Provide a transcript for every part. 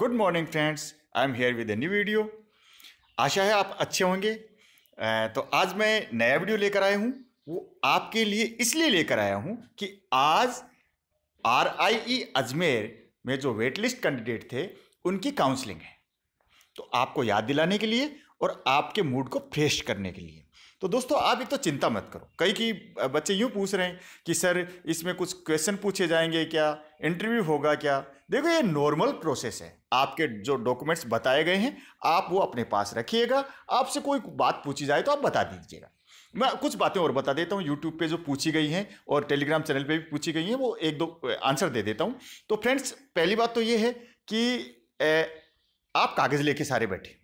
good morning friends I am here with a new video आशा है आप अच्छे होंगे तो आज मैं नया वीडियो लेकर आया हूँ वो आपके लिए इसलिए लेकर आया हूँ कि आज आर आई ई अजमेर में जो वेट लिस्ट कैंडिडेट थे उनकी काउंसलिंग है तो आपको याद दिलाने के लिए और आपके मूड को फ्रेश करने के लिए तो दोस्तों आप एक तो चिंता मत करो कई की बच्चे यूँ पूछ रहे हैं कि सर इसमें कुछ क्वेश्चन पूछे जाएंगे क्या इंटरव्यू होगा क्या देखो ये नॉर्मल प्रोसेस है आपके जो डॉक्यूमेंट्स बताए गए हैं आप वो अपने पास रखिएगा आपसे कोई बात पूछी जाए तो आप बता दीजिएगा मैं कुछ बातें और बता देता हूँ यूट्यूब पे जो पूछी गई हैं और टेलीग्राम चैनल पे भी पूछी गई हैं वो एक दो आंसर दे देता हूँ तो फ्रेंड्स पहली बात तो ये है कि आप कागज़ लेके सारे बैठे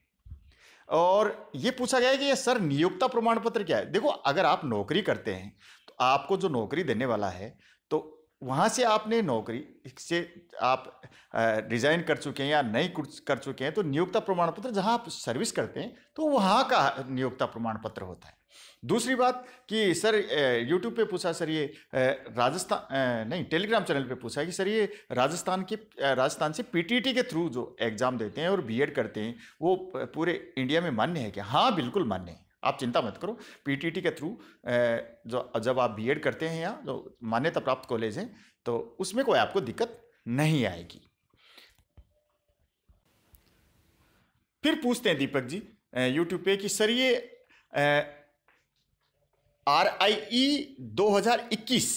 और ये पूछा गया है कि सर नियोक्ता प्रमाण पत्र क्या है देखो अगर आप नौकरी करते हैं तो आपको जो नौकरी देने वाला है तो वहाँ से आपने नौकरी से आप रिज़ाइन कर चुके हैं या नहीं कर चुके हैं तो नियोक्ता प्रमाण पत्र जहाँ आप सर्विस करते हैं तो वहाँ का नियोक्ता प्रमाण पत्र होता है दूसरी बात कि सर यूट्यूब पे पूछा सर ये राजस्थान नहीं टेलीग्राम चैनल पे पूछा कि सर ये राजस्थान के राजस्थान से पीटीटी के थ्रू जो एग्ज़ाम देते हैं और बीएड करते हैं वो पूरे इंडिया में मान्य है क्या हाँ बिल्कुल मान्य है आप चिंता मत करो पीटीटी के थ्रू जो जब आप बीएड करते हैं या जो मान्यता प्राप्त कॉलेज हैं तो उसमें कोई आपको दिक्कत नहीं आएगी फिर पूछते हैं दीपक जी यूट्यूब पे कि सर ये आर e हज़ार इक्कीस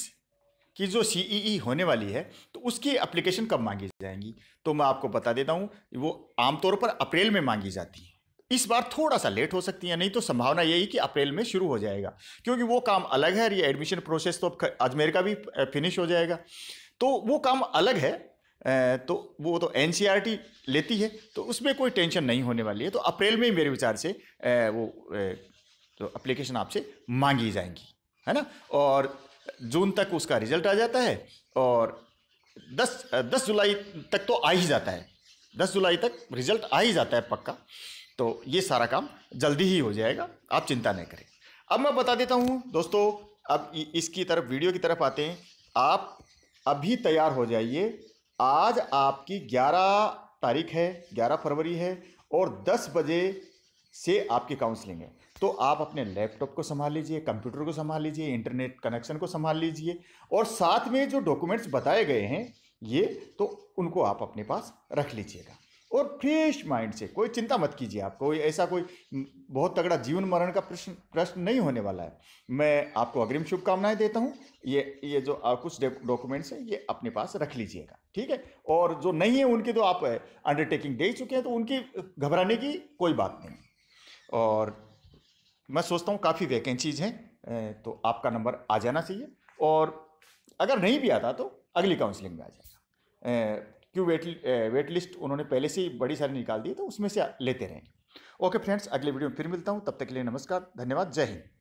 की जो ई e e होने वाली है तो उसकी अप्लीकेशन कब मांगी जाएंगी तो मैं आपको बता देता हूँ वो आमतौर पर अप्रैल में मांगी जाती है इस बार थोड़ा सा लेट हो सकती है नहीं तो संभावना यही कि अप्रैल में शुरू हो जाएगा क्योंकि वो काम अलग है और ये एडमिशन प्रोसेस तो अब अजमेर का भी फिनिश हो जाएगा तो वो काम अलग है तो वो तो एन लेती है तो उसमें कोई टेंशन नहीं होने वाली है तो अप्रैल में ही मेरे विचार से वो तो अप्लीकेशन आपसे मांगी जाएंगी है ना और जून तक उसका रिजल्ट आ जाता है और दस दस जुलाई तक तो आ ही जाता है दस जुलाई तक रिजल्ट आ ही जाता है पक्का तो ये सारा काम जल्दी ही हो जाएगा आप चिंता नहीं करें अब मैं बता देता हूँ दोस्तों अब इसकी तरफ वीडियो की तरफ आते हैं आप अभी तैयार हो जाइए आज आपकी 11 तारीख है 11 फरवरी है और 10 बजे से आपकी काउंसलिंग है तो आप अपने लैपटॉप को संभाल लीजिए कंप्यूटर को संभाल लीजिए इंटरनेट कनेक्शन को संभाल लीजिए और साथ में जो डॉक्यूमेंट्स बताए गए हैं ये तो उनको आप अपने पास रख लीजिएगा और फ्रेश माइंड से कोई चिंता मत कीजिए आप कोई ऐसा कोई बहुत तगड़ा जीवन मरण का प्रश्न प्रश्न नहीं होने वाला है मैं आपको अग्रिम शुभकामनाएं देता हूं ये ये जो कुछ डॉक्यूमेंट्स हैं ये अपने पास रख लीजिएगा ठीक है और जो नहीं है उनकी तो आप अंडरटेकिंग uh, दे चुके हैं तो उनकी घबराने की कोई बात नहीं और मैं सोचता हूँ काफ़ी वैकेंसीज हैं तो आपका नंबर आ जाना चाहिए और अगर नहीं भी आता तो अगली काउंसलिंग में आ जाएगा क्यों वेट वेट लिस्ट उन्होंने पहले से ही बड़ी सारी निकाल दी तो उसमें से लेते रहेंगे ओके फ्रेंड्स अगले वीडियो में फिर मिलता हूँ तब तक के लिए नमस्कार धन्यवाद जय हिंद